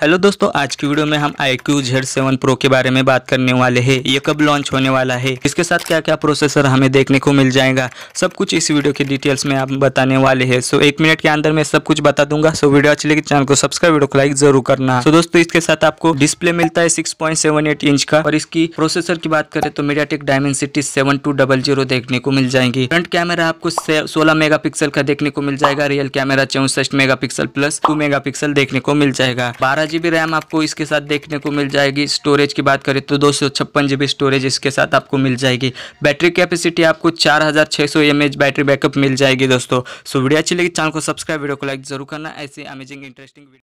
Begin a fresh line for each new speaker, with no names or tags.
hello दोस्तों आज की वीडियो में हम iQOO Z seven pro के बारे में बात करने वाले हैं ये कब लॉन्च होने वाला है इसके साथ क्या क्या प्रोसेसर हमें देखने को मिल जाएगा सब कुछ इस वीडियो के डिटेल्स में आप बताने वाले हैं सो एक मिनट के अंदर मैं सब कुछ बता दूंगा सो वीडियो अच्छी लगी चैनल तो को सब्सक्राइब वीडियो को लाइक जरूर करना सो दोस्तों इसके साथ आपको डिस्प्ले मिलता है सिक्स इंच का और इसकी प्रोसेसर की बात करें तो मीडिया टेक डायमेंसिटी सेवन देखने को मिल जाएंगी फ्रंट कैमरा आपको सोलह मेगा का देखने को मिल जाएगा रियल कैमरा चौसठ मेगा प्लस टू मेगा देखने को मिल जाएगा बारह बारह जी बी रैम आपको इसके साथ देखने को मिल जाएगी स्टोरेज की बात करें तो दो सौ छप्पन जी बी स्टोरेज इसके साथ आपको मिल जाएगी बैटरी कैपेसिटी आपको चार हज़ार छः सौ एम एच बैटरी बैकअप मिल जाएगी दोस्तों सो वीडियो अच्छी लगी चैनल को सब्सक्राइब वीडियो को लाइक जरूर करना ऐसे अमेजिंग इंटरेस्टिंग